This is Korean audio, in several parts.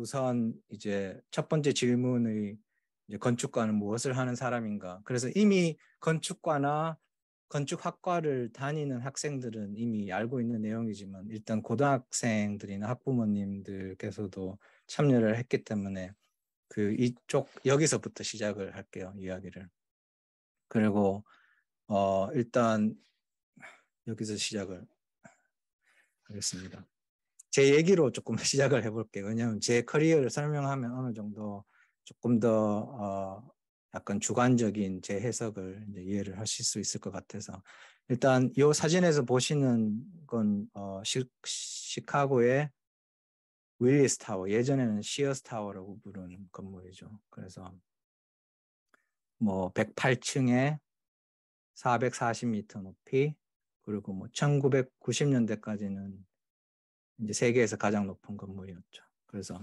우선 이제 첫 번째 질문의 이제 건축가는 무엇을 하는 사람인가. 그래서 이미 건축과나 건축학과를 다니는 학생들은 이미 알고 있는 내용이지만 일단 고등학생들이나 학부모님들께서도 참여를 했기 때문에 그 이쪽 여기서부터 시작을 할게요 이야기를 그리고 어 일단 여기서 시작을 하겠습니다. 제 얘기로 조금 시작을 해볼게요. 왜냐하면 제 커리어를 설명하면 어느 정도 조금 더 어, 약간 주관적인 제 해석을 이해를 하실 수 있을 것 같아서 일단 이 사진에서 보시는 건 어, 시, 시카고의 윌리스 타워 예전에는 시어스 타워라고 부르는 건물이죠. 그래서 뭐 108층에 440m 높이 그리고 뭐 1990년대까지는 이제 세계에서 가장 높은 건물이었죠. 그래서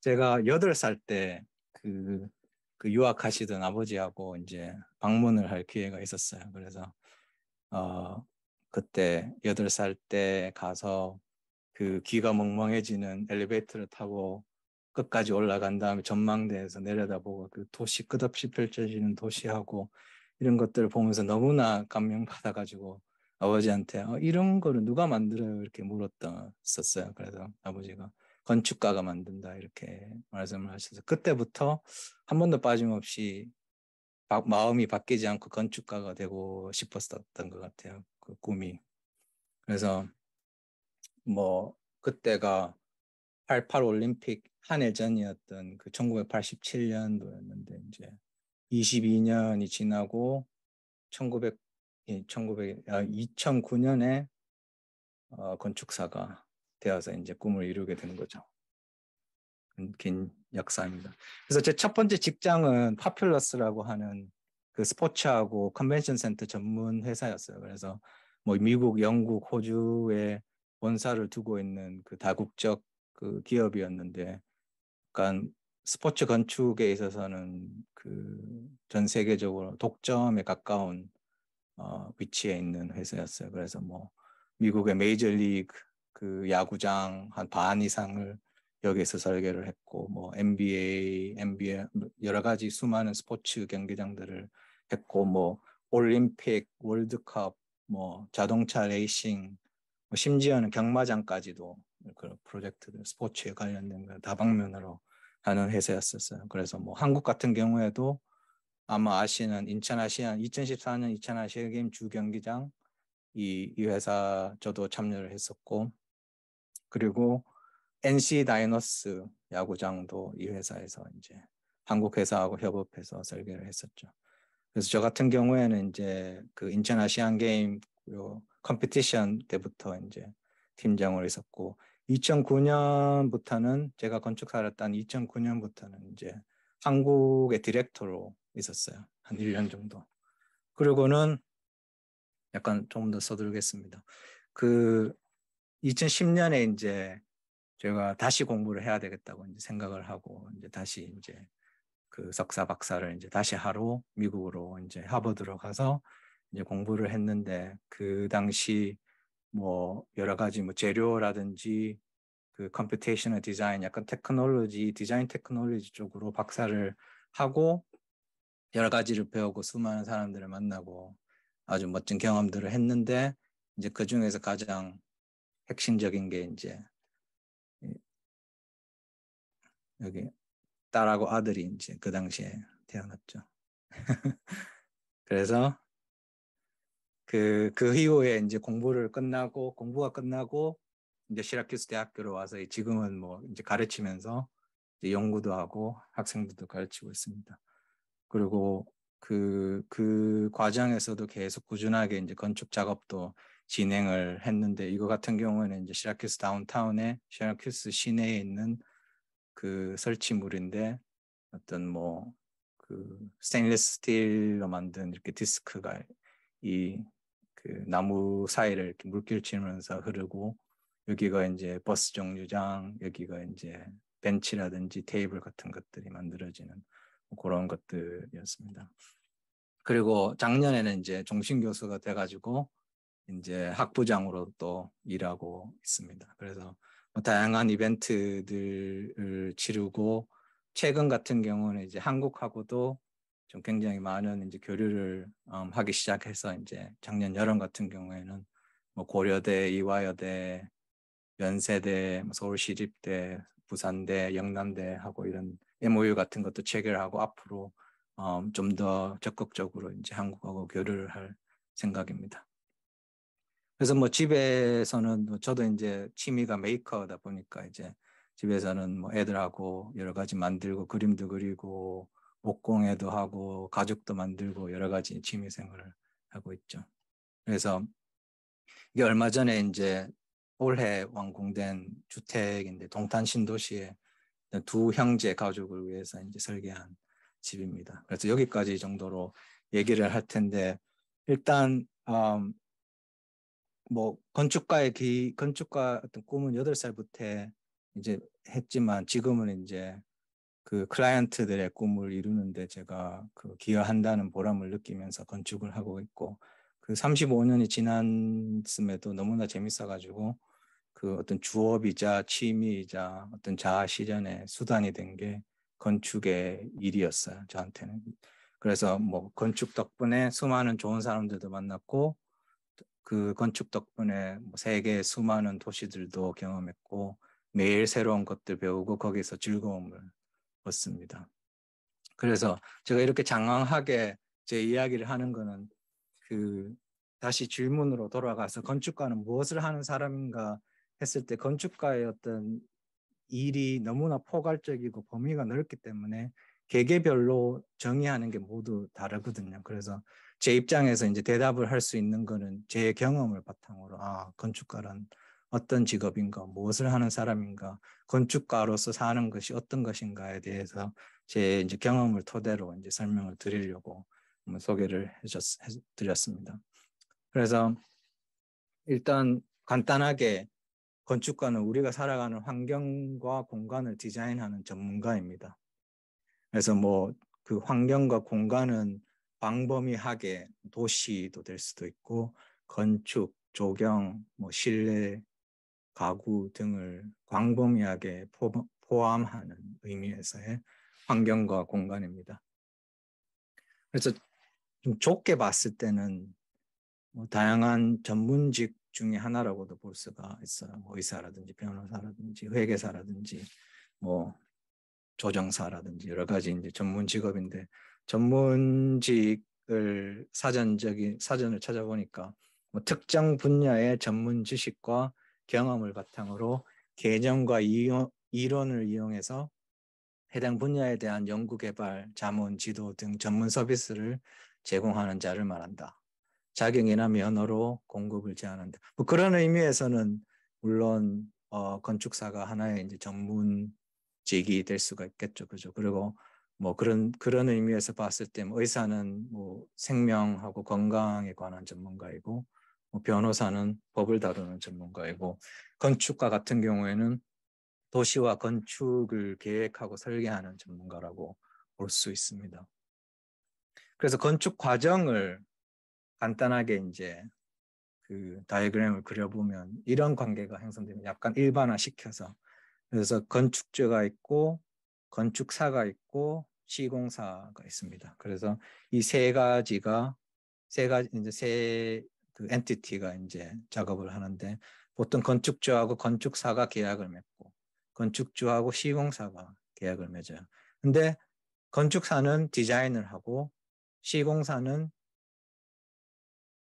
제가 여덟 살 때그 그 유학하시던 아버지하고 이제 방문을 할 기회가 있었어요. 그래서 어 그때 여덟 살 때 가서 그 귀가 멍멍해지는 엘리베이터를 타고 끝까지 올라간 다음에 전망대에서 내려다보고 그 도시 끝없이 펼쳐지는 도시하고 이런 것들을 보면서 너무나 감명받아가지고 아버지한테 어, 이런 거를 누가 만들어요? 이렇게 물었었어요. 그래서 아버지가 건축가가 만든다 이렇게 말씀을 하셔서 그때부터 한 번도 빠짐없이 바, 마음이 바뀌지 않고 건축가가 되고 싶었었던 것 같아요. 그 꿈이. 그래서 뭐 그때가 88 올림픽 한 해 전이었던 그 1987년도였는데 이제 22년이 지나고 1900 1900, 아, 2009년에 어, 건축사가 되어서 이제 꿈을 이루게 되는 거죠. 음, 긴 역사입니다. 그래서 제 첫 번째 직장은 파퓰러스라고 하는 그 스포츠하고 컨벤션 센터 전문 회사였어요. 그래서 뭐 미국, 영국, 호주에 원사를 두고 있는 그 다국적 그 기업이었는데 약간 스포츠 건축에 있어서는 그 전 세계적으로 독점에 가까운 어, 위치에 있는 회사였어요. 그래서 뭐 미국의 메이저리그 그 야구장 한 반 이상을 여기에서 설계를 했고 뭐 NBA, NBA 여러 가지 수많은 스포츠 경기장들을 했고 뭐 올림픽, 월드컵, 뭐 자동차 레이싱, 뭐 심지어는 경마장까지도 그런 프로젝트들 스포츠에 관련된 걸 다방면으로 하는 회사였었어요. 그래서 뭐 한국 같은 경우에도 아마 아시는 인천 아시안 2014년 인천 아시안 게임 주 경기장 이, 이 회사 저도 참여를 했었고 그리고 NC 다이너스 야구장도 이 회사에서 이제 한국 회사하고 협업해서 설계를 했었죠. 그래서 저 같은 경우에는 이제 그 인천 아시안 게임 요 컴피티션 때부터 이제 팀장을 했었고 2009년부터는 제가 건축사를 딴 2009년부터는 이제 한국의 디렉터로 있었어요. 한 1년 정도. 그리고는 약간 조금 더 서두르겠습니다. 그 2010년에 이제 제가 다시 공부를 해야 되겠다고 이제 생각을 하고 이제 다시 이제 그 석사 박사를 이제 다시 하러 미국으로 이제 하버드로 가서 이제 공부를 했는데 그 당시 뭐 여러 가지 뭐 재료라든지 그 컴퓨테이셔널 디자인 약간 테크놀로지 디자인 테크놀로지 쪽으로 박사를 하고 여러 가지를 배우고 수많은 사람들을 만나고 아주 멋진 경험들을 했는데 이제 그 중에서 가장 핵심적인 게 이제 여기 딸하고 아들이 이제 그 당시에 태어났죠. 그래서 그, 그 이후에 이제 공부를 끝나고 공부가 끝나고 이제 시라키스 대학교로 와서 지금은 뭐 이제 가르치면서 이제 연구도 하고 학생들도 가르치고 있습니다. 그리고 그, 그 과정에서도 계속 꾸준하게 이제 건축 작업도 진행을 했는데 이거 같은 경우에는 이제 시라큐스 다운타운에 시라큐스 시내에 있는 그 설치물인데 어떤 뭐 그 스테인리스 스틸로 만든 이렇게 디스크가 이 그 나무 사이를 이렇게 물길 치면서 흐르고 여기가 이제 버스 정류장 여기가 이제 벤치라든지 테이블 같은 것들이 만들어지는 그런 것들이었습니다. 그리고 작년에는 이제 종신 교수가 돼가지고 이제 학부장으로 또 일하고 있습니다. 그래서 뭐 다양한 이벤트들을 치르고 최근 같은 경우는 이제 한국하고도 좀 굉장히 많은 이제 교류를 음, 하기 시작해서 이제 작년 여름 같은 경우에는 뭐 고려대, 이화여대, 연세대, 뭐 서울시립대, 부산대, 영남대 하고 이런 MOU 같은 것도 체결하고 앞으로 음, 어, 좀더 적극적으로 이제 한국하고 교류를 할 생각입니다. 그래서 뭐 집에서는 뭐 저도 이제 취미가 메이커다 보니까 이제 집에서는 뭐 애들하고 여러 가지 만들고 그림도 그리고 목공예도 하고 가죽도 만들고 여러 가지 취미 생활을 하고 있죠. 그래서 이게 얼마 전에 이제 올해 완공된 주택인데 동탄 신도시에 두 형제 가족을 위해서 이제 설계한 집입니다. 그래서 여기까지 정도로 얘기를 할 텐데 일단 음, 뭐 건축가의 기 건축가 어떤 꿈은 여덟 살부터 이제 했지만 지금은 이제 그 클라이언트들의 꿈을 이루는데 제가 그 기여한다는 보람을 느끼면서 건축을 하고 있고 그 35년이 지났음에도 너무나 재밌어가지고 그 어떤 주업이자 취미이자 어떤 자아 실현의 수단이 된 게 건축의 일이었어요. 저한테는. 그래서 뭐 건축 덕분에 수많은 좋은 사람들도 만났고 그 건축 덕분에 뭐 세계 수많은 도시들도 경험했고 매일 새로운 것들 배우고 거기서 즐거움을 얻습니다. 그래서 제가 이렇게 장황하게 제 이야기를 하는 거는 그 다시 질문으로 돌아가서 건축가는 무엇을 하는 사람인가 했을 때 건축가의 어떤 일이 너무나 포괄적이고 범위가 넓기 때문에 개개별로 정의하는 게 모두 다르거든요. 그래서 제 입장에서 이제 대답을 할 수 있는 거는 제 경험을 바탕으로 아 건축가란 어떤 직업인가, 무엇을 하는 사람인가, 건축가로서 사는 것이 어떤 것인가에 대해서 제 이제 경험을 토대로 이제 설명을 드리려고 소개를 해줬, 해드렸습니다. 그래서 일단 간단하게 건축가는 우리가 살아가는 환경과 공간을 디자인하는 전문가입니다. 그래서 뭐 그 환경과 공간은 광범위하게 도시도 될 수도 있고 건축, 조경, 뭐 실내, 가구 등을 광범위하게 포함하는 의미에서의 환경과 공간입니다. 그래서 좀 좁게 봤을 때는 뭐 다양한 전문직 중의 하나라고도 볼 수가 있어요. 뭐 의사라든지 변호사라든지 회계사라든지 뭐 조정사라든지 여러 가지 이제 전문 직업인데 전문직을 사전적인 사전을 찾아보니까 뭐 특정 분야의 전문 지식과 경험을 바탕으로 개념과 이어, 이론을 이용해서 해당 분야에 대한 연구 개발, 자문, 지도 등 전문 서비스를 제공하는 자를 말한다. 자격이나 면허로 공급을 제한한다. 뭐 그런 의미에서는 물론 어, 건축사가 하나의 이제 전문직이 될 수가 있겠죠, 그죠? 그리고 뭐 그런 그런 의미에서 봤을 때 뭐 의사는 뭐 생명하고 건강에 관한 전문가이고 뭐 변호사는 법을 다루는 전문가이고 건축가 같은 경우에는 도시와 건축을 계획하고 설계하는 전문가라고 볼 수 있습니다. 그래서 건축 과정을 간단하게 이제 그다이그램을 그려보면 이런 관계가 형성되면 약간 일반화시켜서 그래서 건축주가 있고 건축사가 있고 시공사가 있습니다. 그래서 이 세 가지가 세 가지 이제 세 그 엔티티가 이제 작업을 하는데 보통 건축주하고 건축사가 계약을 맺고 건축주하고 시공사가 계약을 맺어요. 근데 건축사는 디자인을 하고 시공사는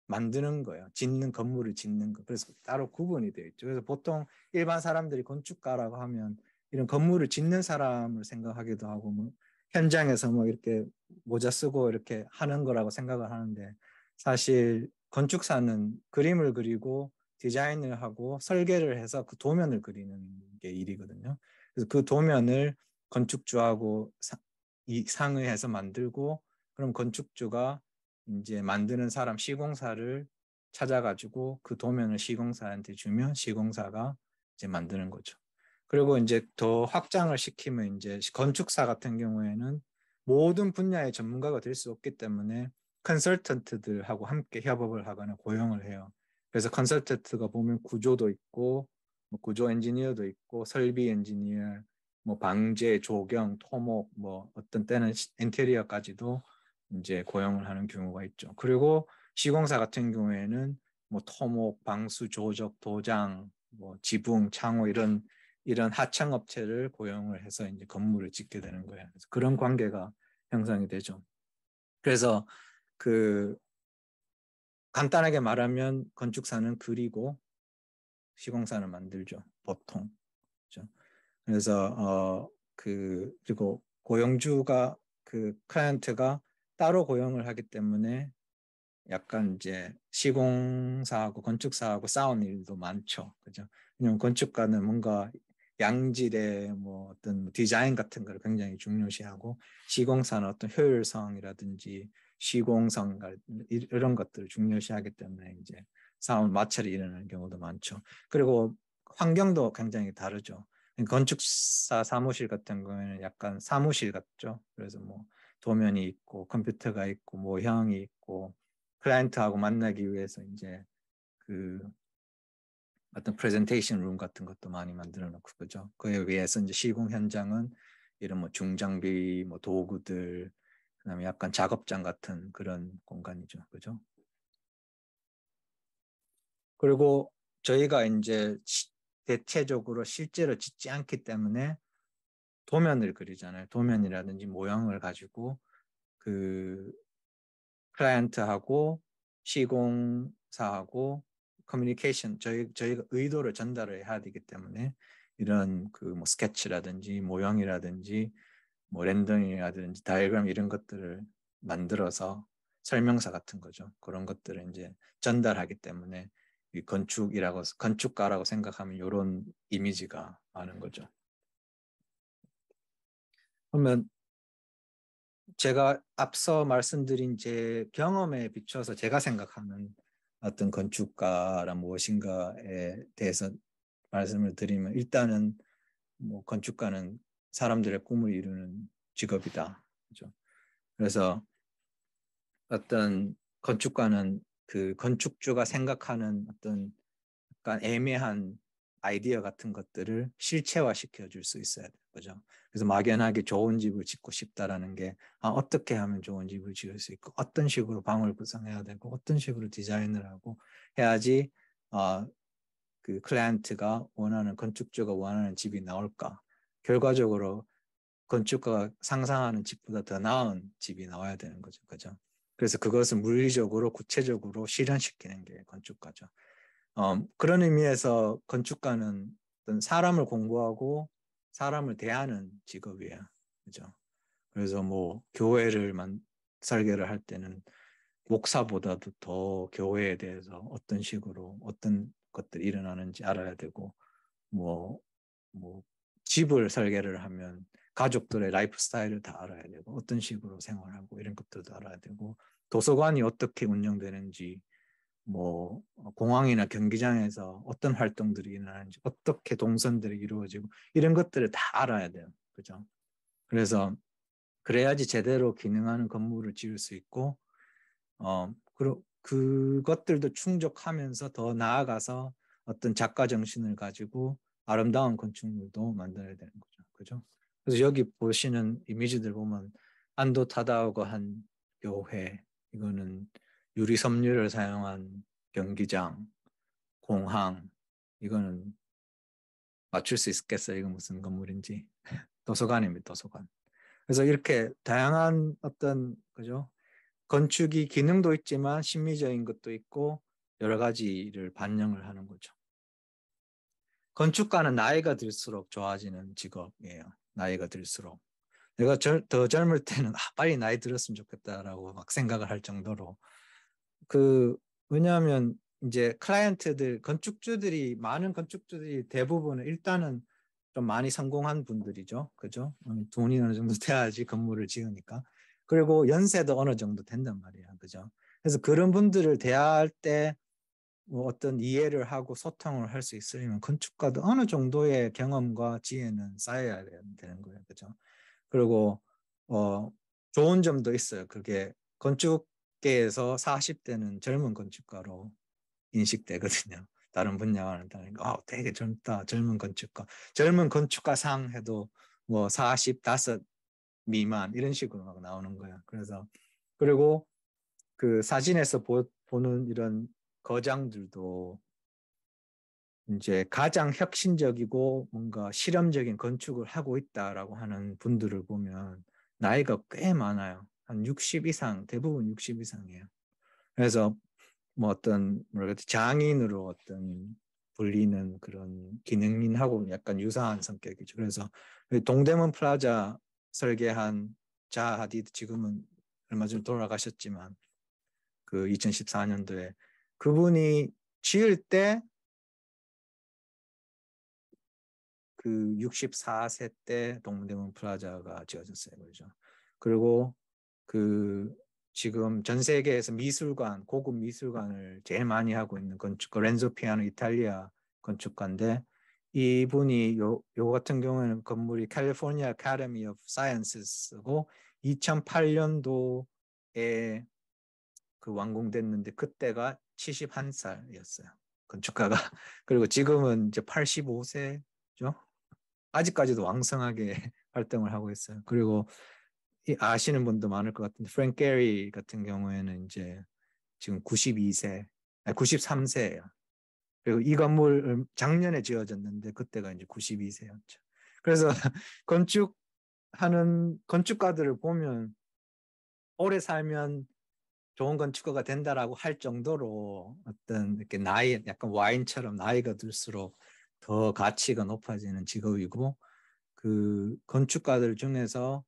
만드는 거예요. 짓는 건물을 짓는 거. 그래서 따로 구분이 되어 있죠. 그래서 보통 일반 사람들이 건축가라고 하면 이런 건물을 짓는 사람을 생각하기도 하고 뭐 현장에서 뭐 이렇게 모자 쓰고 이렇게 하는 거라고 생각을 하는데 사실 건축사는 그림을 그리고 디자인을 하고 설계를 해서 그 도면을 그리는 게 일이거든요. 그래서 그 도면을 건축주하고 이 상의해서 만들고 그럼 건축주가 이제 만드는 사람 시공사를 찾아가지고 그 도면을 시공사한테 주면 시공사가 이제 만드는 거죠. 그리고 이제 더 확장을 시키면 이제 건축사 같은 경우에는 모든 분야의 전문가가 될 수 없기 때문에 컨설턴트들하고 함께 협업을 하거나 고용을 해요. 그래서 컨설턴트가 보면 구조도 있고 뭐 구조 엔지니어도 있고 설비 엔지니어, 뭐 방제, 조경, 토목, 뭐 어떤 때는 인테리어까지도 이제 고용을 하는 경우가 있죠. 그리고 시공사 같은 경우에는 뭐 토목, 방수, 조적, 도장, 뭐 지붕, 창호 이런 이런 하청 업체를 고용을 해서 이제 건물을 짓게 되는 거예요. 그래서 그런 관계가 형성이 되죠. 그래서 그 간단하게 말하면 건축사는 그리고 시공사는 만들죠. 보통. 그렇죠? 그래서 어 그 그리고 고용주가 그 클라이언트가 따로 고용을 하기 때문에 약간 이제 시공사하고 건축사하고 싸운 일도 많죠. 그죠? 왜냐면 건축가는 뭔가 양질의 뭐 어떤 디자인 같은 걸 굉장히 중요시하고 시공사는 어떤 효율성이라든지 시공성 이런 것들을 중요시하기 때문에 이제 싸움 마찰이 일어나는 경우도 많죠. 그리고 환경도 굉장히 다르죠. 건축사 사무실 같은 경우에는 약간 사무실 같죠. 그래서 뭐 도면이 있고 컴퓨터가 있고 모형이 있고 클라이언트하고 만나기 위해서 이제 그 어떤 프레젠테이션 룸 같은 것도 많이 만들어 놓고 그죠. 그에 의해서 이제 시공 현장은 이런 뭐 중장비, 뭐 도구들, 그다음에 약간 작업장 같은 그런 공간이죠. 그죠? 그리고 저희가 이제 대체적으로 실제로 짓지 않기 때문에 도면을 그리잖아요. 도면이라든지 모형을 가지고 그 클라이언트하고 시공사하고 커뮤니케이션 저희 저희가 의도를 전달을 해야 되기 때문에 이런 그 뭐 스케치라든지 모형이라든지 뭐 랜덤이라든지 다이그램 이런 것들을 만들어서 설명서 같은 거죠. 그런 것들을 이제 전달하기 때문에 이 건축이라고 건축가라고 생각하면 이런 이미지가 많은 거죠. 그러면 제가 앞서 말씀드린 제 경험에 비춰서 제가 생각하는 어떤 건축가란 무엇인가에 대해서 말씀을 드리면 일단은 뭐 건축가는 사람들의 꿈을 이루는 직업이다. 그죠? 그래서 어떤 건축가는 그 건축주가 생각하는 어떤 약간 애매한 아이디어 같은 것들을 실체화시켜 줄수 있어야 되는 거죠. 그래서 막연하게 좋은 집을 짓고 싶다라는 게 아, 어떻게 하면 좋은 집을 지을 수 있고 어떤 식으로 방을 구성해야 되고 어떤 식으로 디자인을 하고 해야지 아, 그 클라이언트가 원하는 건축주가 원하는 집이 나올까 결과적으로 건축가가 상상하는 집보다 더 나은 집이 나와야 되는 거죠. 그죠? 그래서 그것을 물리적으로 구체적으로 실현시키는 게 건축가죠. 어, 그런 의미에서 건축가는 어떤 사람을 공부하고 사람을 대하는 직업이에요. 그죠? 그래서 뭐 교회를 만, 설계를 할 때는 목사보다도 더 교회에 대해서 어떤 식으로 어떤 것들이 일어나는지 알아야 되고 뭐, 뭐 집을 설계를 하면 가족들의 라이프 스타일을 다 알아야 되고 어떤 식으로 생활하고 이런 것들도 알아야 되고 도서관이 어떻게 운영되는지 뭐 어, 공항이나 경기장에서 어떤 활동들이 일어나는지 어떻게 동선들이 이루어지고 이런 것들을 다 알아야 돼요. 그죠? 그래서 그래야지 제대로 기능하는 건물을 지을 수 있고 어 그러, 그것들도 충족하면서 더 나아가서 어떤 작가 정신을 가지고 아름다운 건축물도 만들어야 되는 거죠. 그죠? 그래서 여기 보시는 이미지들 보면 안도 타다오가 한 교회 이거는 유리 섬유를 사용한 경기장, 공항 이거는 맞출 수 있겠어요? 이거 무슨 건물인지 도서관입니다. 도서관. 그래서 이렇게 다양한 어떤 그죠 건축이 기능도 있지만 심미적인 것도 있고 여러 가지를 반영을 하는 거죠. 건축가는 나이가 들수록 좋아지는 직업이에요. 나이가 들수록. 내가 절, 더 젊을 때는 아, 빨리 나이 들었으면 좋겠다라고 막 생각을 할 정도로 그 왜냐하면 이제 클라이언트들 건축주들이 많은 건축주들이 대부분은 일단은 좀 많이 성공한 분들이죠. 그죠? 음, 돈이 어느 정도 돼야지 건물을 지으니까. 그리고 연세도 어느 정도 된단 말이야. 그죠? 그래서 그런 분들을 대할 때 뭐 어떤 이해를 하고 소통을 할 수 있으려면 건축가도 어느 정도의 경험과 지혜는 쌓여야 되는 거예요. 그죠? 그리고 어 좋은 점도 있어요. 그게 건축 10대에서 40대는 젊은 건축가로 인식되거든요. 다른 분야와는 다르니까 아, 되게 젊다. 젊은 건축가. 젊은 건축가 상 해도 뭐45 미만 이런 식으로 막 나오는 거야. 그래서 그리고 그 사진에서 보, 보는 이런 거장들도 이제 가장 혁신적이고 뭔가 실험적인 건축을 하고 있다라고 하는 분들을 보면 나이가 꽤 많아요. 한60 이상, 대부분 60 이상이에요. 그래서 뭐 어떤 뭐랄까 장인으로 어떤 불리는 그런 기능인하고 약간 유사한 성격이죠. 그래서 그 동대문 플라자 설계한 자 하디드 지금은 얼마 전에 돌아가셨지만 그 2014년도에 그분이 지을 때그 64세 때 동대문 플라자가 지어졌어요. 그죠? 그리고 그 지금 전 세계에서 미술관, 고급 미술관을 제일 많이 하고 있는 건축가 그 렌조 피아노 이탈리아 건축가인데 이분이 요, 요 같은 경우에는 건물이 캘리포니아 아카데미 오브 사이언스고 2008년도에 그 완공됐는데 그때가 71살이었어요. 건축가가. 그리고 지금은 이제 85세죠. 아직까지도 왕성하게 활동을 하고 있어요. 그리고 아시는 분도 많을 것 같은데 프랭 게리 같은 경우에는 이제 지금 92세, 아니 93세예요. 그리고 이 건물 음, 작년에 지어졌는데 그때가 이제 92세였죠. 그래서 건축하는 건축가들을 보면 오래 살면 좋은 건축가가 된다라고 할 정도로 어떤 이렇게 나이 약간 와인처럼 나이가 들수록 더 가치가 높아지는 직업이고 그 건축가들 중에서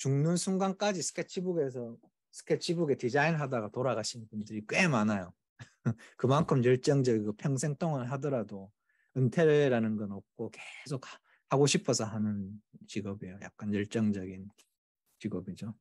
죽는 순간까지 스케치북에서 스케치북에 디자인하다가 돌아가신 분들이 꽤 많아요. 그만큼 열정적이고 평생 동안 하더라도 은퇴라는 건 없고 계속 하고 싶어서 하는 직업이에요. 약간 열정적인 직업이죠.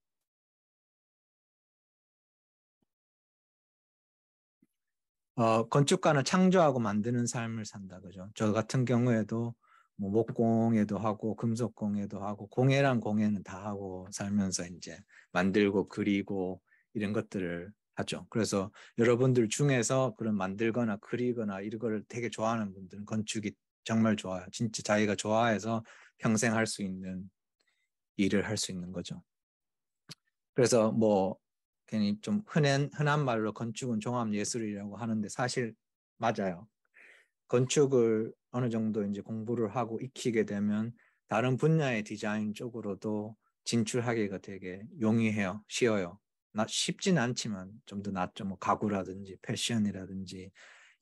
어, 건축가는 창조하고 만드는 삶을 산다 그죠. 저 같은 경우에도 뭐목공에도 하고 금속공에도 하고 공예랑 공예는 다 하고 살면서 이제 만들고 그리고 이런 것들을 하죠. 그래서 여러분들 중에서 그런 만들거나 그리거나 이걸 런 되게 좋아하는 분들은 건축이 정말 좋아요. 진짜 자기가 좋아해서 평생 할 수 있는 일을 할 수 있는 거죠. 그래서 뭐 괜히 좀 흔한 흔한 말로 건축은 종합 예술이라고 하는데 사실 맞아요. 건축을 어느 정도 이제 공부를 하고 익히게 되면 다른 분야의 디자인 쪽으로도 진출하기가 되게 용이해요, 쉬워요. 나 쉽진 않지만 좀더 낫죠. 뭐 가구라든지 패션이라든지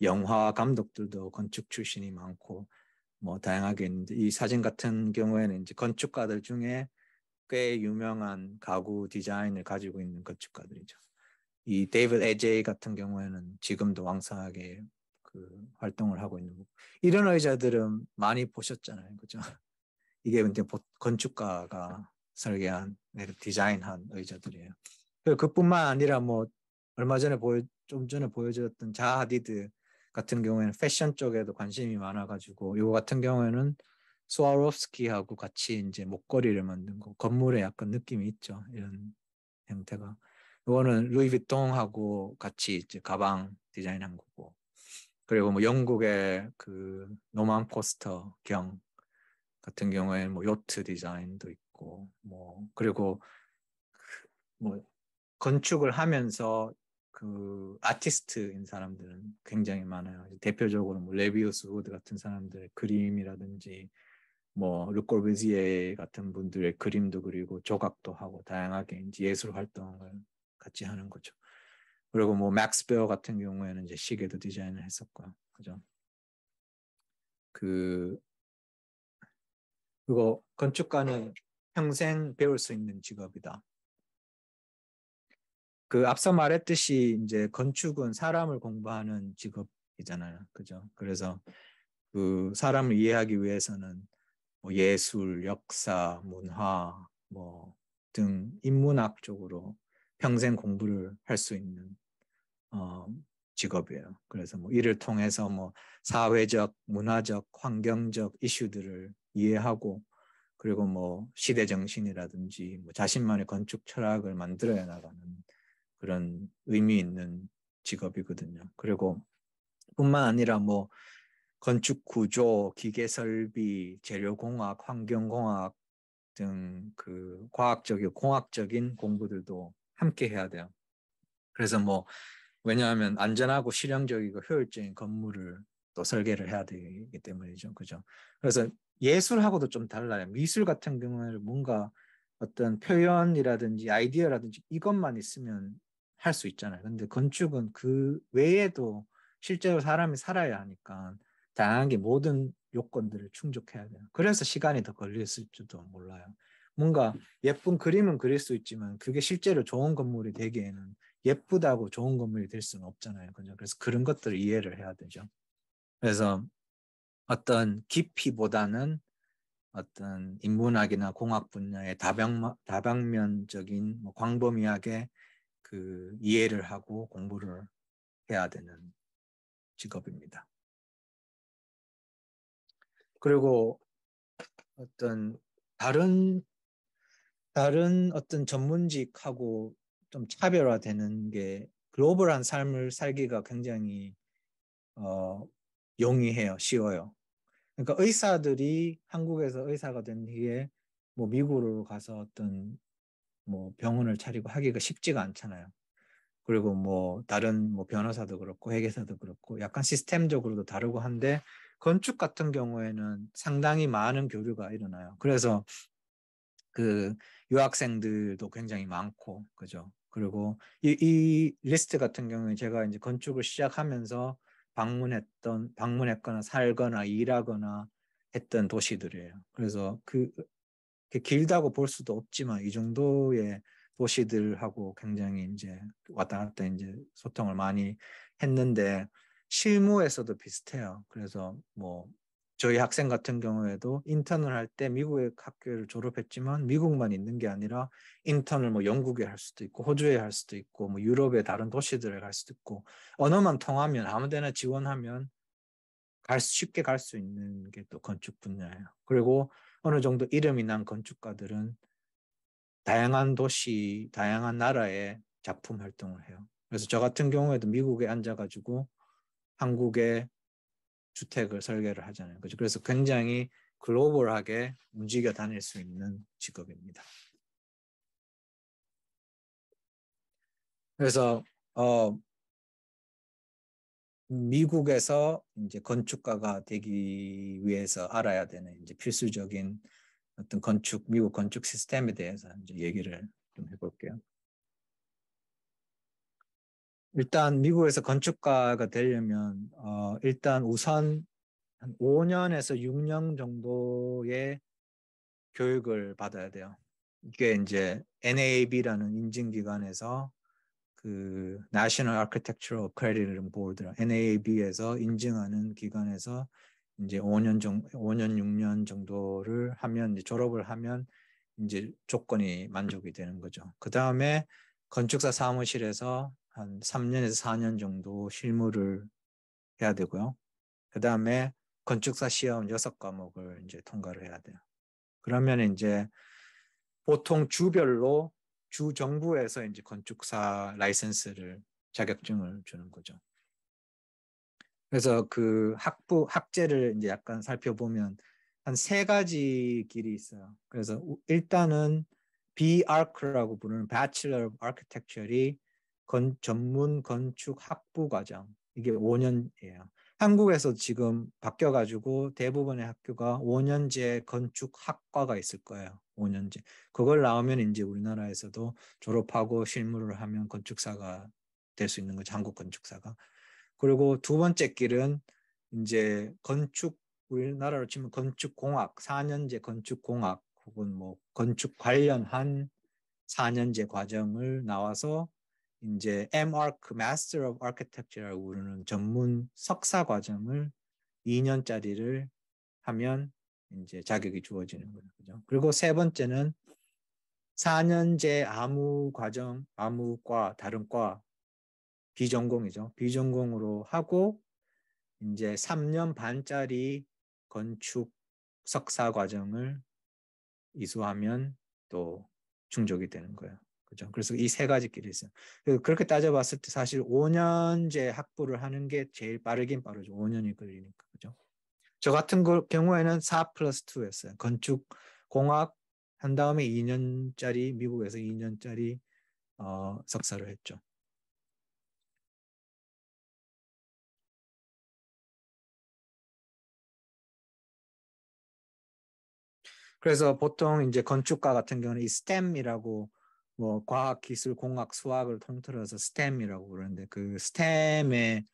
영화 감독들도 건축 출신이 많고 뭐 다양하게 있는데 이 사진 같은 경우에는 이제 건축가들 중에 꽤 유명한 가구 디자인을 가지고 있는 건축가들이죠. 이 데이블 에제이 같은 경우에는 지금도 왕성하게 그 활동을 하고 있는 거 이런 의자들은 많이 보셨잖아요. 그죠? 이게 근데 건축가가 설계한, 디자인한 의자들이에요. 그, 그뿐만 아니라 뭐 얼마 전에 보여, 좀 전에 보여줬던 자하디드 같은 경우에는 패션 쪽에도 관심이 많아가지고 이거 같은 경우에는 스와로프스키하고 같이 이제 목걸이를 만든 거 건물에 약간 느낌이 있죠 이런 형태가 이거는 루이비통하고 같이 이제 가방 디자인한 거고 그리고 뭐 영국의 그 노만 포스터 경 같은 경우에 뭐 요트 디자인도 있고 뭐 그리고 그 뭐 건축을 하면서 그 아티스트인 사람들은 굉장히 많아요. 대표적으로 뭐 레비우스 우드 같은 사람들의 그림이라든지 뭐르꼴르비지에 같은 분들의 그림도 그리고 조각도 하고 다양하게 이제 예술 활동을 같이 하는 거죠. 그리고 뭐 맥스 베어 같은 경우에는 이제 시계도 디자인을 했었고요. 그죠? 그그리 건축가는 평생 배울 수 있는 직업이다. 그 앞서 말했듯이 이제 건축은 사람을 공부하는 직업이잖아요. 그죠? 그래서 그 사람을 이해하기 위해서는 뭐 예술, 역사, 문화 뭐 등 인문학 쪽으로 평생 공부를 할 수 있는 어, 직업이에요. 그래서 뭐 이를 통해서 뭐 사회적, 문화적, 환경적 이슈들을 이해하고 그리고 뭐 시대 정신이라든지 뭐 자신만의 건축 철학을 만들어 나가는 그런 의미 있는 직업이거든요. 그리고 뿐만 아니라 뭐 건축 구조, 기계 설비, 재료 공학, 환경 공학 등 그 과학적이고 공학적인 공부들도 함께 해야 돼요. 그래서 뭐 왜냐하면 안전하고 실용적이고 효율적인 건물을 또 설계를 해야 되기 때문이죠. 그죠? 그래서 예술하고도 좀 달라요. 미술 같은 경우에는 뭔가 어떤 표현이라든지 아이디어라든지 이것만 있으면 할 수 있잖아요. 근데 건축은 그 외에도 실제로 사람이 살아야 하니까 다양한 게 모든 요건들을 충족해야 돼요. 그래서 시간이 더 걸렸을지도 몰라요. 뭔가 예쁜 그림은 그릴 수 있지만 그게 실제로 좋은 건물이 되기에는 예쁘다고 좋은 건물이 될 수는 없잖아요. 그죠? 그래서 그런 것들을 이해를 해야 되죠. 그래서 어떤 깊이보다는 어떤 인문학이나 공학 분야의 다방, 다방면적인 뭐 광범위하게 그 이해를 하고 공부를 해야 되는 직업입니다. 그리고 어떤 다른 다른 어떤 전문직하고 좀 차별화되는 게 글로벌한 삶을 살기가 굉장히 어, 용이해요, 쉬워요. 그러니까 의사들이 한국에서 의사가 된 뒤에 뭐 미국으로 가서 어떤 뭐 병원을 차리고 하기가 쉽지가 않잖아요. 그리고 뭐 다른 뭐 변호사도 그렇고 회계사도 그렇고 약간 시스템적으로도 다르고 한데 건축 같은 경우에는 상당히 많은 교류가 일어나요. 그래서 그 유학생들도 굉장히 많고 그죠. 그리고 이, 이 리스트 같은 경우에 제가 이제 건축을 시작하면서 방문했던 방문했거나 살거나 일하거나 했던 도시들이에요. 그래서 그, 그 길다고 볼 수도 없지만 이 정도의 도시들하고 굉장히 이제 왔다 갔다 이제 소통을 많이 했는데 실무에서도 비슷해요. 그래서 뭐 저희 학생 같은 경우에도 인턴을 할 때 미국의 학교를 졸업했지만 미국만 있는 게 아니라 인턴을 뭐 영국에 할 수도 있고 호주에 할 수도 있고 뭐 유럽의 다른 도시들에 갈 수도 있고 언어만 통하면 아무데나 지원하면 갈 수, 쉽게 갈 수 있는 게 또 건축 분야예요. 그리고 어느 정도 이름이 난 건축가들은 다양한 도시, 다양한 나라의 작품 활동을 해요. 그래서 저 같은 경우에도 미국에 앉아가지고 한국의 주택을 설계를 하잖아요. 그죠? 그래서 굉장히 글로벌하게 움직여 다닐 수 있는 직업입니다. 그래서 어 미국에서 이제 건축가가 되기 위해서 알아야 되는 이제 필수적인 어떤 건축 미국 건축 시스템에 대해서 이제 얘기를 좀 해볼게요. 일단 미국에서 건축가가 되려면 어, 일단 우선 한 5년에서 6년 정도의 교육을 받아야 돼요. 이게 이제 NAB라는 인증기관에서 그 National Architectural Accrediting Board, NAB에서 인증하는 기관에서 이제 5년 정도, 5년 6년 정도를 하면 이제 졸업을 하면 이제 조건이 만족이 되는 거죠. 그 다음에 건축사 사무실에서 한 3년에서 4년 정도 실무를 해야 되고요. 그 다음에 건축사 시험 6과목을 이제 통과를 해야 돼요. 그러면 이제 보통 주별로 주 정부에서 이제 건축사 라이센스를 자격증을 주는 거죠. 그래서 그 학부 학제를 이제 약간 살펴보면 한 세 가지 길이 있어요. 그래서 일단은 BArc라고 부르는 Bachelor of Architecture이 건, 전문 건축 학부 과정 이게 5년이에요. 한국에서 지금 바뀌어가지고 대부분의 학교가 5년제 건축학과가 있을 거예요. 5년제. 그걸 나오면 이제 우리나라에서도 졸업하고 실무를 하면 건축사가 될 수 있는 거죠. 한국 건축사가. 그리고 두 번째 길은 이제 건축, 우리나라로 치면 건축공학, 4년제 건축공학 혹은 뭐 건축 관련한 4년제 과정을 나와서 이제 MArch Master of Architecture라고 부르는 전문 석사 과정을 2년짜리를 하면 이제 자격이 주어지는 거죠. 그죠? 그리고 세 번째는 4년제 아무 과정, 아무과 다른 과 비전공이죠. 비전공으로 하고 이제 3년 반짜리 건축 석사 과정을 이수하면 또 충족이 되는 거예요. 그죠? 그래서 이 세 가지 길이 있어요. 그렇게 따져봤을 때 사실 5년제 학부를 하는 게 제일 빠르긴 빠르죠. 5년이 걸리니까. 그죠? 저 같은 경우에는 4 플러스 2였어요. 건축, 공학, 한 다음에 2년짜리, 미국에서 2년짜리, 어, 석사를 했죠. 그래서 보통 이제 건축가 같은 경우는 이 STEM이라고 뭐 과학, 기술, 공학, 수학을 통틀어서 STEM이라고 그러는데 그 STEM에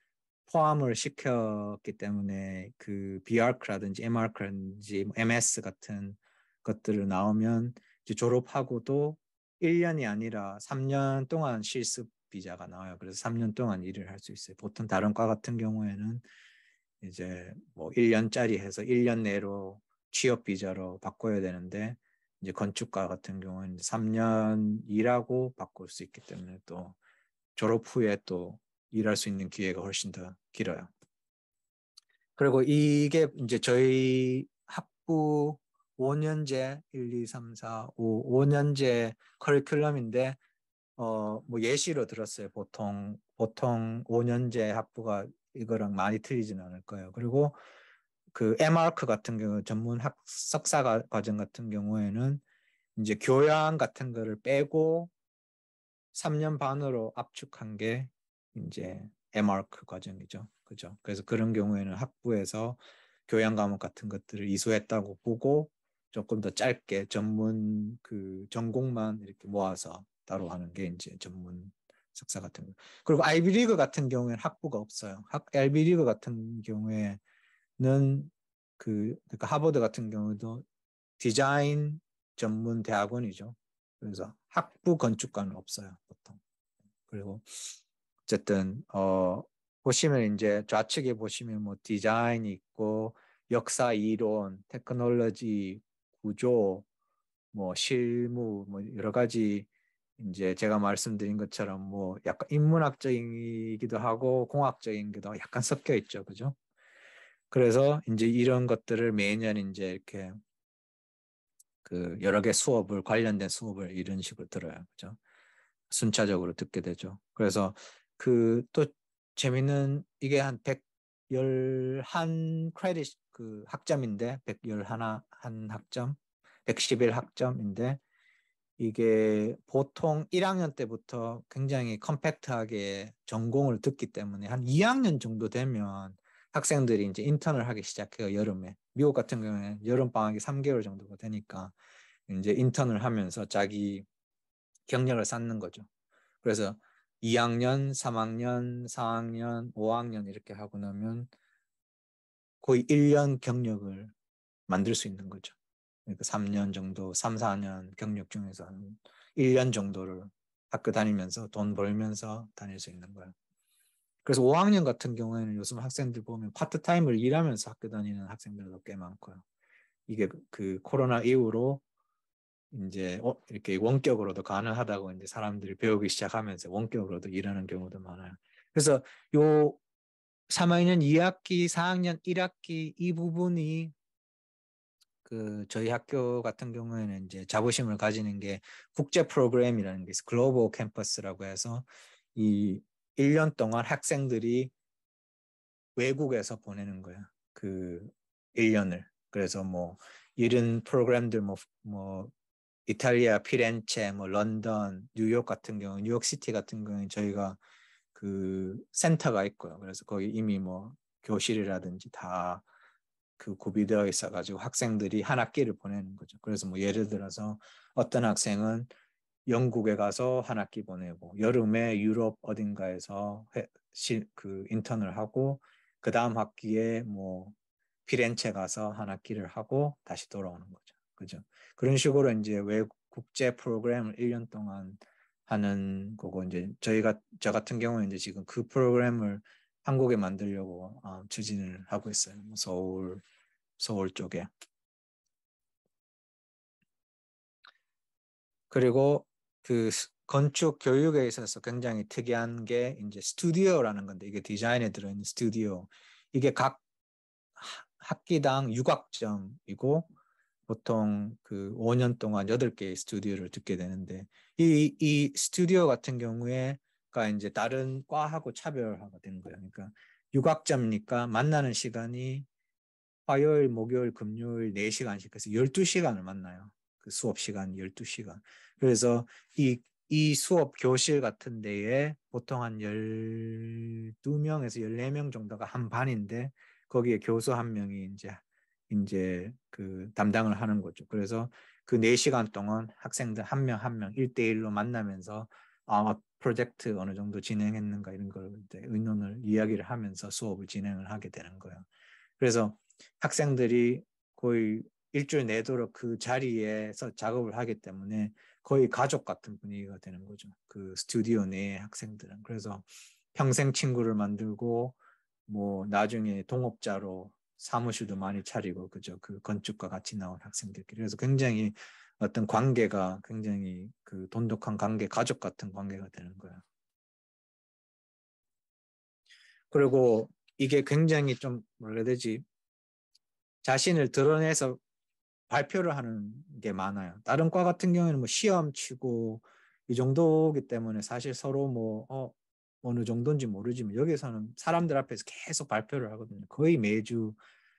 포함을 시켰기 때문에 그 b r 크라든지 m r 크라든지 MS 뭐 같은 것들을 나오면 이제 졸업하고도 1년이 아니라 3년 동안 실습 비자가 나와요. 그래서 3년 동안 일을 할 수 있어요. 보통 다른 과 같은 경우에는 이제 뭐 1년짜리 해서 1년 내로 취업 비자로 바꿔야 되는데 이제 건축가 같은 경우는 3년 일하고 바꿀 수 있기 때문에 또 졸업 후에 또 일할 수 있는 기회가 훨씬 더 길어요. 그리고 이게 이제 저희 학부 5년제 1, 2, 3, 4, 5, 5년제 커리큘럼인데 어 뭐 예시로 들었어요. 보통 보통 5년제 학부가 이거랑 많이 틀리진 않을 거예요. 그리고 그 MR크 같은 경우 전문 학 석사 과정 같은 경우에는 이제 교양 같은 거를 빼고 3년 반으로 압축한 게 이제 MR크 과정이죠. 그죠? 그래서 그런 경우에는 학부에서 교양 과목 같은 것들을 이수했다고 보고 조금 더 짧게 전문 그 전공만 이렇게 모아서 따로 하는 게 이제 전문 석사 같은 거. 그리고 아이비리그 같은 경우에는 학부가 없어요. 학 아이비리그 같은 경우에 는 그, 그러니까 하버드 같은 경우도 디자인 전문 대학원이죠. 그래서 학부 건축과는 없어요, 보통. 그리고 어쨌든 어 보시면 이제 좌측에 보시면 뭐 디자인이 있고 역사 이론, 테크놀로지, 구조, 뭐 실무, 뭐 여러 가지 이제 제가 말씀드린 것처럼 뭐 약간 인문학적이기도 하고 공학적인게도하 약간 섞여 있죠, 그죠? 그래서 이제 이런 것들을 매년 이제 이렇게 그 여러 개 수업을 관련된 수업을 이런 식으로 들어요. 그죠? 순차적으로 듣게 되죠. 그래서 그 또재미는 이게 한111 크레딧 그 학점인데 111한 학점 111 학점인데 이게 보통 1학년 때부터 굉장히 컴팩트하게 전공을 듣기 때문에 한 2학년 정도 되면 학생들이 이제 인턴을 하기 시작해요 여름에 미국 같은 경우에는 여름 방학이 3개월 정도가 되니까 이제 인턴을 하면서 자기 경력을 쌓는 거죠. 그래서 2학년, 3학년, 4학년, 5학년 이렇게 하고 나면 거의 1년 경력을 만들 수 있는 거죠. 그러니까 3년 정도, 3, 4년 경력 중에서 한 1년 정도를 학교 다니면서 돈 벌면서 다닐 수 있는 거예요. 그래서 5학년 같은 경우에는 요즘 학생들 보면 파트타임을 일하면서 학교 다니는 학생들도 꽤 많고요. 이게 그, 그 코로나 이후로 이제 어, 이렇게 원격으로도 가능하다고 이제 사람들이 배우기 시작하면서 원격으로도 일하는 경우도 많아요. 그래서 요 3학년 2학기, 4학년 1학기 이 부분이 그 저희 학교 같은 경우에는 이제 자부심을 가지는 게 국제 프로그램이라는 게 있어요. 글로벌 캠퍼스라고 해서 이 1년 동안 학생들이 외국에서 보내는 거야. 그 1년을. 그래서 뭐 이런 프로그램들 뭐, 뭐 이탈리아, 피렌체, 뭐 런던, 뉴욕 같은 경우, 뉴욕시티 같은 경우는 저희가 그 센터가 있고요. 그래서 거기 이미 뭐 교실이라든지 다 그 구비되어 있어가지고 학생들이 한 학기를 보내는 거죠. 그래서 뭐 예를 들어서 어떤 학생은 영국에 가서 한 학기 보내고 여름에 유럽 어딘가에서 회, 시, 그 인턴을 하고 그 다음 학기에 뭐 피렌체 가서 한 학기를 하고 다시 돌아오는 거죠. 그죠? 그런 식으로 이제 외 국제 프로그램을 1년 동안 하는 거고 이제 저희가 저 같은 경우는 이제 지금 그 프로그램을 한국에 만들려고 어, 추진을 하고 있어요. 뭐 서울 서울 쪽에. 그리고 그 건축 교육에 있어서 굉장히 특이한 게 이제 스튜디오라는 건데 이게 디자인에 들어있는 스튜디오 이게 각 학기당 6학점이고 보통 그 5년 동안 8개의 스튜디오를 듣게 되는데 이, 이 스튜디오 같은 경우에 가 이제 다른 과하고 차별화가 되는 거예요. 그러니까 6학점이니까 만나는 시간이 화요일, 목요일, 금요일 4시간씩 해서 12시간을 만나요. 그 수업 시간 12시간. 그래서 이, 이 수업 교실 같은 데에 보통 한 12명에서 14명 정도가 한 반인데 거기에 교수 한 명이 이제 이제 그 담당을 하는 거죠. 그래서 그 4시간 동안 학생들 한 명 한 명 일대일로 만나면서 아, 프로젝트 어느 정도 진행했는가 이런 걸 의논을 이야기를 하면서 수업을 진행을 하게 되는 거예요. 그래서 학생들이 거의 일주일 내도록 그 자리에서 작업을 하기 때문에 거의 가족 같은 분위기가 되는 거죠. 그 스튜디오 내 학생들은. 그래서 평생 친구를 만들고 뭐 나중에 동업자로 사무실도 많이 차리고 그죠. 그 건축과 같이 나온 학생들끼리. 그래서 굉장히 어떤 관계가 굉장히 그 돈독한 관계, 가족 같은 관계가 되는 거예요. 그리고 이게 굉장히 좀 뭐라 해야 되지? 자신을 드러내서 발표를 하는 게 많아요. 다른 과 같은 경우에는 뭐 시험 치고 이 정도기 때문에 사실 서로 뭐 어, 어느 정도인지 모르지만 여기서는 사람들 앞에서 계속 발표를 하거든요. 거의 매주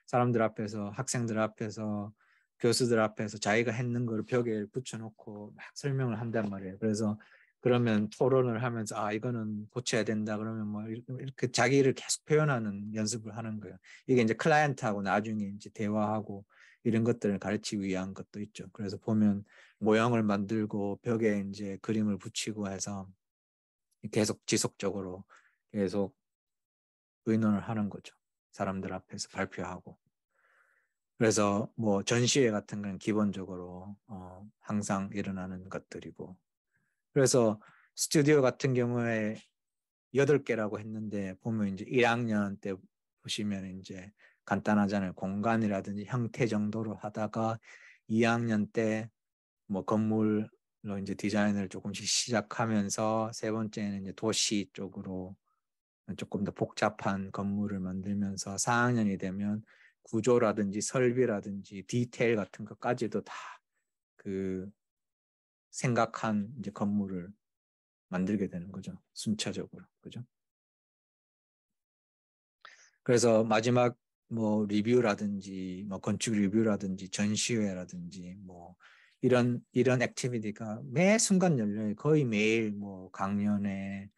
사람들 앞에서 학생들 앞에서 교수들 앞에서 자기가 했는 걸 벽에 붙여놓고 막 설명을 한단 말이에요. 그래서 그러면 토론을 하면서 아 이거는 고쳐야 된다 그러면 뭐 이렇게 자기를 계속 표현하는 연습을 하는 거예요. 이게 이제 클라이언트하고 나중에 이제 대화하고 이런 것들을 가르치기 위한 것도 있죠. 그래서 보면 모양을 만들고 벽에 이제 그림을 붙이고 해서 계속 지속적으로 계속 의논을 하는 거죠. 사람들 앞에서 발표하고. 그래서 뭐 전시회 같은 건 기본적으로 어 항상 일어나는 것들이고. 그래서 스튜디오 같은 경우에 8 개라고 했는데 보면 이제 1학년 때 보시면 이제 간단하잖아요. 공간이라든지 형태 정도로 하다가 2학년 때 뭐 건물로 이제 디자인을 조금씩 시작하면서 세 번째는 이제 도시 쪽으로 조금 더 복잡한 건물을 만들면서 4학년이 되면 구조라든지 설비라든지 디테일 같은 것까지도 다 그 생각한 이제 건물을 만들게 되는 거죠. 순차적으로. 그죠? 그래서 마지막 뭐 리뷰라든지 뭐 건축 리뷰라든지 전시회라든지 뭐 이런 이런 액티비티가 매 순간 열려요. 거의 매일 뭐 강연회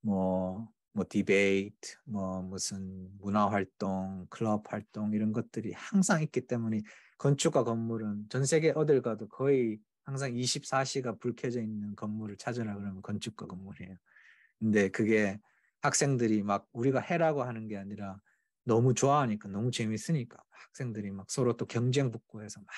뭐뭐 뭐 디베이트 뭐 무슨 문화 활동, 클럽 활동 이런 것들이 항상 있기 때문에 건축과 건물은 전 세계 어딜 가도 거의 항상 24시가 불 켜져 있는 건물을 찾으라 그러면 건축과 건물이에요. 근데 그게 학생들이 막 우리가 해라고 하는 게 아니라 너무 좋아하니까 너무 재밌으니까 학생들이 막 서로 또 경쟁 붙구 해서 막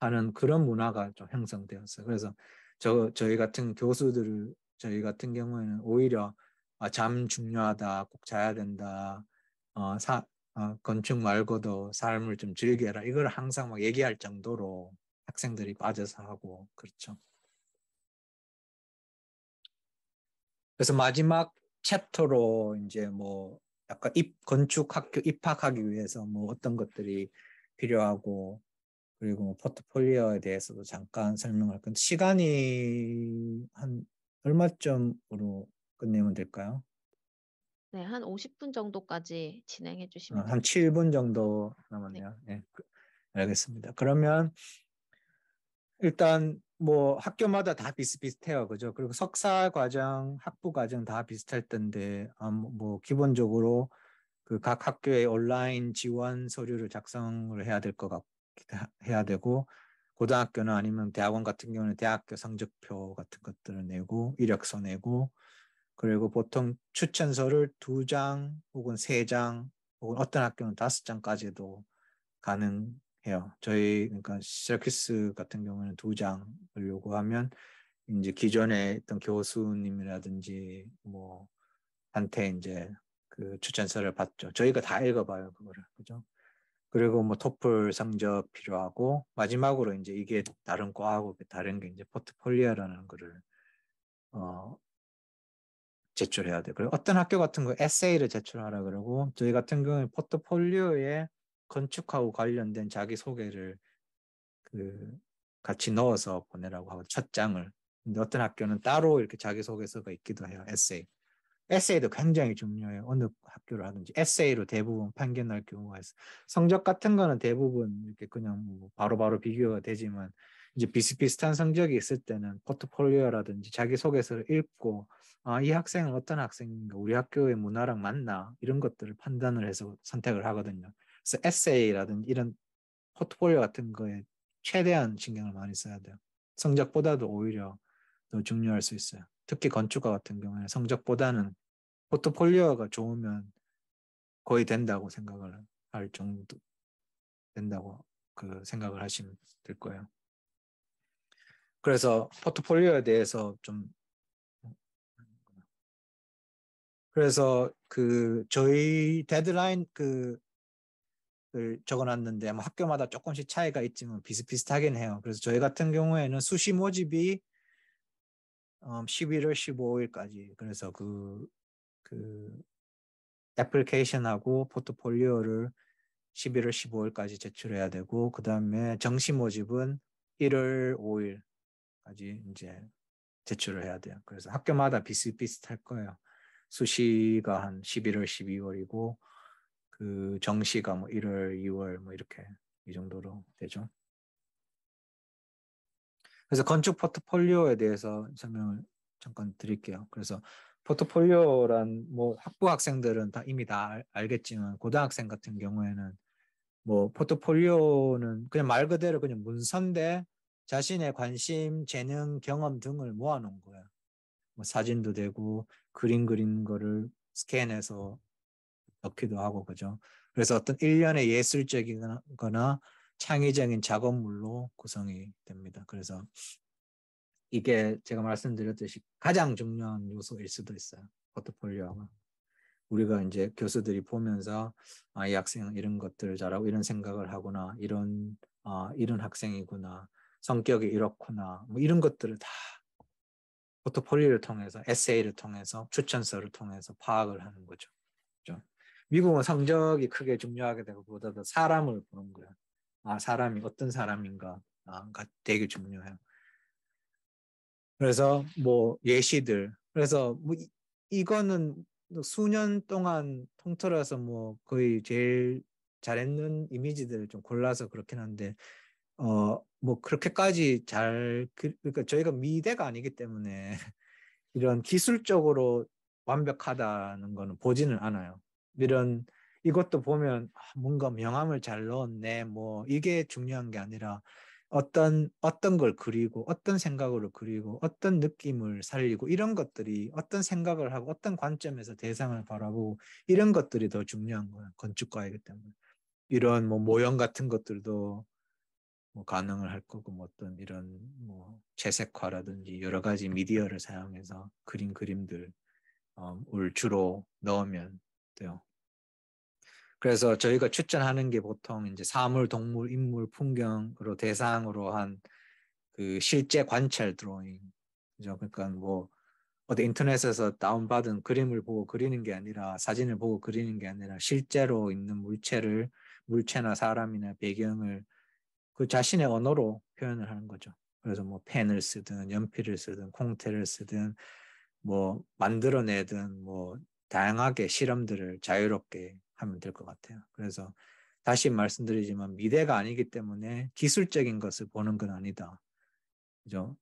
하는 그런 문화가 좀 형성되었어요. 그래서 저 저희 같은 교수들 을 저희 같은 경우에는 오히려 아, 잠 중요하다, 꼭 자야 된다, 어, 사, 어, 건축 말고도 삶을 좀 즐겨라. 이걸 항상 막 얘기할 정도로 학생들이 빠져서 하고, 그렇죠. 그래서 마지막 챕터로 이제 뭐 약간 입 건축 학교 입학하기 위해서 뭐 어떤 것들이 필요하고 그리고 뭐 포트폴리오에 대해서도 잠깐 설명할 건데 시간이 한 얼마쯤으로 끝내면 될까요? 네, 한 50분 정도까지 진행해 주시면 아, 한 7분 정도 남았네요. 네. 네. 그, 알겠습니다. 그러면 일단 뭐 학교마다 다 비슷비슷해요. 그죠? 그리고 석사 과정, 학부 과정 다 비슷할 텐데 아, 뭐, 뭐 기본적으로 그 각 학교의 온라인 지원 서류를 작성을 해야 될 것같 해야 되고 고등학교는 아니면 대학원 같은 경우는 대학교 성적표 같은 것들을 내고 이력서 내고 그리고 보통 추천서를 두 장 혹은 세 장 혹은 어떤 학교는 다섯 장까지도 가능 해요. 저희 그러니까 시라키스 같은 경우는 두 장을 요구하면 이제 기존에 있던 교수님이라든지 뭐 한테 이제 그 추천서를 받죠. 저희가 다 읽어봐요 그거를 그죠. 그리고 뭐 토플 성적 필요하고 마지막으로 이제 이게 다른 과하고 다른 게 이제 포트폴리오라는 거를 어 제출해야 돼. 그리고 어떤 학교 같은 거 에세이를 제출하라 그러고 저희 같은 경우는 포트폴리오에 건축하고 관련된 자기 소개를 그 같이 넣어서 보내라고 하고 첫 장을. 근데 어떤 학교는 따로 이렇게 자기 소개서가 있기도 해요. 에세이. 에세이도 굉장히 중요해요. 어느 학교를 하든지 에세이로 대부분 판결날 경우가 있어. 성적 같은 거는 대부분 이렇게 그냥 뭐 바로바로 비교가 되지만 이제 비슷비슷한 성적이 있을 때는 포트폴리오라든지 자기소개서를 읽고 아, 이 학생은 어떤 학생인가 우리 학교의 문화랑 맞나 이런 것들을 판단을 해서 선택을 하거든요. 그래서 에세이라든지 이런 포트폴리오 같은 거에 최대한 신경을 많이 써야 돼요. 성적보다도 오히려 더 중요할 수 있어요. 특히 건축가 같은 경우에는 성적보다는 포트폴리오가 좋으면 거의 된다고 생각을 할 정도 된다고 그 생각을 하시면 될 거예요. 그래서 포트폴리오에 대해서 좀 그래서 그 저희 데드라인 그을 적어놨는데 아마 학교마다 조금씩 차이가 있지만 비슷비슷하긴 해요. 그래서 저희 같은 경우에는 수시 모집이 11월 음, 15일까지 그래서 그, 그 애플케이션하고 포트폴리오를 11월 15일까지 제출해야 되고 그 다음에 정시 모집은 1월 5일까지 이제 제출을 해야 돼요. 그래서 학교마다 비슷비슷할 거예요. 수시가 한 11월, 12월이고 그 정시가 뭐 1월, 2월 뭐 이렇게 이 정도로 되죠. 그래서 건축 포트폴리오에 대해서 설명을 잠깐 드릴게요. 그래서 포트폴리오란 뭐 학부 학생들은 다 이미 다 알, 겠지만 고등학생 같은 경우에는 뭐 포트폴리오는 그냥 말 그대로 그냥 문서인데 자신의 관심, 재능, 경험 등을 모아놓은 거예요. 뭐 사진도 되고 그림 그린 거를 스캔해서 넣기도 하고 그죠. 그래서 어떤 일련의 예술적이거나 창의적인 작업물로 구성이 됩니다. 그래서 이게 제가 말씀드렸듯이 가장 중요한 요소일 수도 있어요. 포트폴리오가. 우리가 이제 교수들이 보면서 아, 이 학생은 이런 것들을 잘하고 이런 생각을 하구나, 이런, 아, 이런 학생이구나, 성격이 이렇구나, 뭐 이런 것들을 다 포트폴리오를 통해서, 에세이를 통해서, 추천서를 통해서 파악을 하는 거죠. 미국은 성적이 크게 중요하게 되고 보다 도 사람을 보는 거야. 아 사람이 어떤 사람인가가 아, 그러니까 되게 중요해요. 그래서 뭐 예시들 그래서 뭐 이, 이거는 수년 동안 통틀어서 뭐 거의 제일 잘했는 이미지들을 좀 골라서 그렇긴 한데 어 뭐 그렇게까지 잘 그, 그러니까 저희가 미대가 아니기 때문에 이런 기술적으로 완벽하다는 거는 보지는 않아요. 이런 이것도 보면 아, 뭔가 명함을 잘 넣었네 뭐 이게 중요한 게 아니라 어떤 어떤 걸 그리고 어떤 생각으로 그리고 어떤 느낌을 살리고 이런 것들이 어떤 생각을 하고 어떤 관점에서 대상을 바라보고 이런 것들이 더 중요한 거야 건축가이기 때문에 이런 뭐 모형 같은 것들도 뭐 가능을 할 거고 뭐 어떤 이런 뭐 채색화라든지 여러 가지 미디어를 사용해서 그린 그림들 어, 을 주로 넣으면 돼요. 그래서 저희가 추천하는 게 보통 이제 사물, 동물, 인물, 풍경으로 대상으로 한 그 실제 관찰 드로잉이죠. 그러니까 뭐 어디 인터넷에서 다운받은 그림을 보고 그리는 게 아니라 사진을 보고 그리는 게 아니라 실제로 있는 물체를 물체나 사람이나 배경을 그 자신의 언어로 표현을 하는 거죠. 그래서 뭐 펜을 쓰든 연필을 쓰든 콩테를 쓰든 뭐 만들어내든 뭐 다양하게 실험들을 자유롭게 하면 될 것 같아요. 그래서 다시 말씀드리지만 미래가 아니기 때문에 기술적인 것을 보는 건 아니다. 그죠?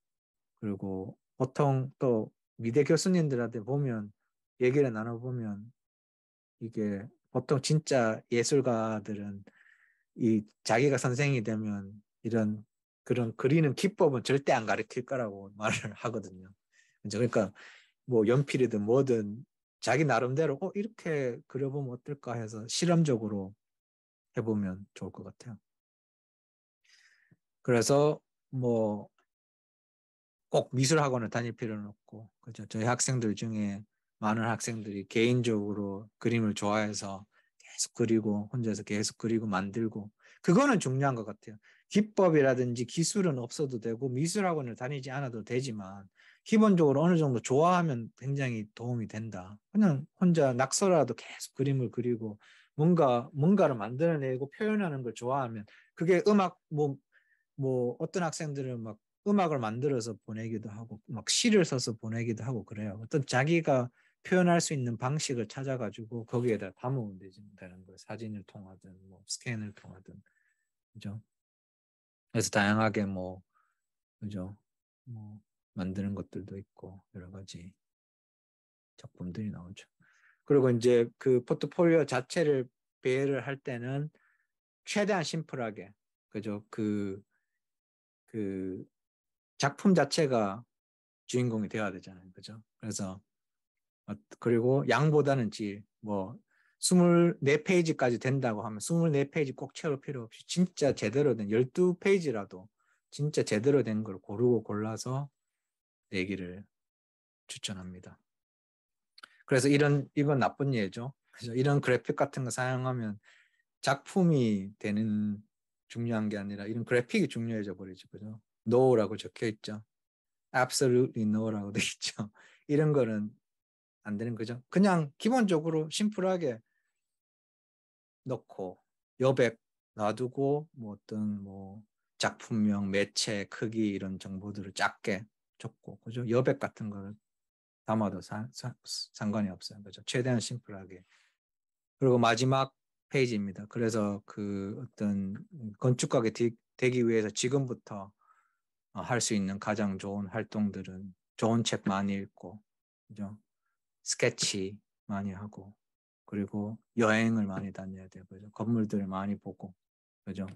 그리고 보통 또 미대 교수님들한테 보면 얘기를 나눠보면 이게 보통 진짜 예술가들은 이 자기가 선생이 되면 이런 그런 그리는 기법은 절대 안 가르칠 거라고 말을 하거든요. 그러니까 뭐 연필이든 뭐든 자기 나름대로 어, 이렇게 그려보면 어떨까 해서 실험적으로 해보면 좋을 것 같아요. 그래서 뭐 꼭 미술 학원을 다닐 필요는 없고 그죠 저희 학생들 중에 많은 학생들이 개인적으로 그림을 좋아해서 계속 그리고 혼자서 계속 그리고 만들고 그거는 중요한 것 같아요. 기법이라든지 기술은 없어도 되고 미술 학원을 다니지 않아도 되지만 기본적으로 어느 정도 좋아하면 굉장히 도움이 된다. 그냥 혼자 낙서라도 계속 그림을 그리고 뭔가 뭔가를 만들어내고 표현하는 걸 좋아하면 그게 음악 뭐뭐 뭐 어떤 학생들은 막 음악을 만들어서 보내기도 하고 막 시를 써서 보내기도 하고 그래요. 어떤 자기가 표현할 수 있는 방식을 찾아가지고 거기에다 담으면 되는 거예요. 사진을 통하든 뭐 스캔을 통하든 그죠. 그래서 다양하게 뭐 그죠. 뭐 만드는 것들도 있고 여러 가지 작품들이 나오죠. 그리고 이제 그 포트폴리오 자체를 배열을 할 때는 최대한 심플하게 그죠 그그 그 작품 자체가 주인공이 되어야 되잖아요 그죠 그래서 어, 그리고 양보다는 질뭐 24페이지까지 된다고 하면 24페이지 꼭 채울 필요 없이 진짜 제대로 된 12페이지라도 진짜 제대로 된 걸 고르고 골라서 내기를 추천합니다. 그래서 이런 이건 나쁜 예죠. 그래서 이런 그래픽 같은 거 사용하면 작품이 되는 중요한 게 아니라 이런 그래픽이 중요해져 버리죠. 그죠? no라고 적혀 있죠. absolutely no라고 돼 있죠. 이런 거는 안 되는 거죠. 그냥 기본적으로 심플하게 넣고 여백 놔두고 뭐 어떤 뭐 작품명, 매체, 크기 이런 정보들을 작게 좁고 그죠? 여백 같은 걸 담아도 사, 사, 상관이 없어요. 그죠? 최대한 심플하게. 그리고 마지막 페이지입니다. 그래서 그 어떤 건축가게 되, 되기 위해서 지금부터 어, 할수 있는 가장 좋은 활동들은 좋은 책 많이 읽고, 그죠? 스케치 많이 하고, 그리고 여행을 많이 다녀야 되고, 그죠? 건물들을 많이 보고, 그죠?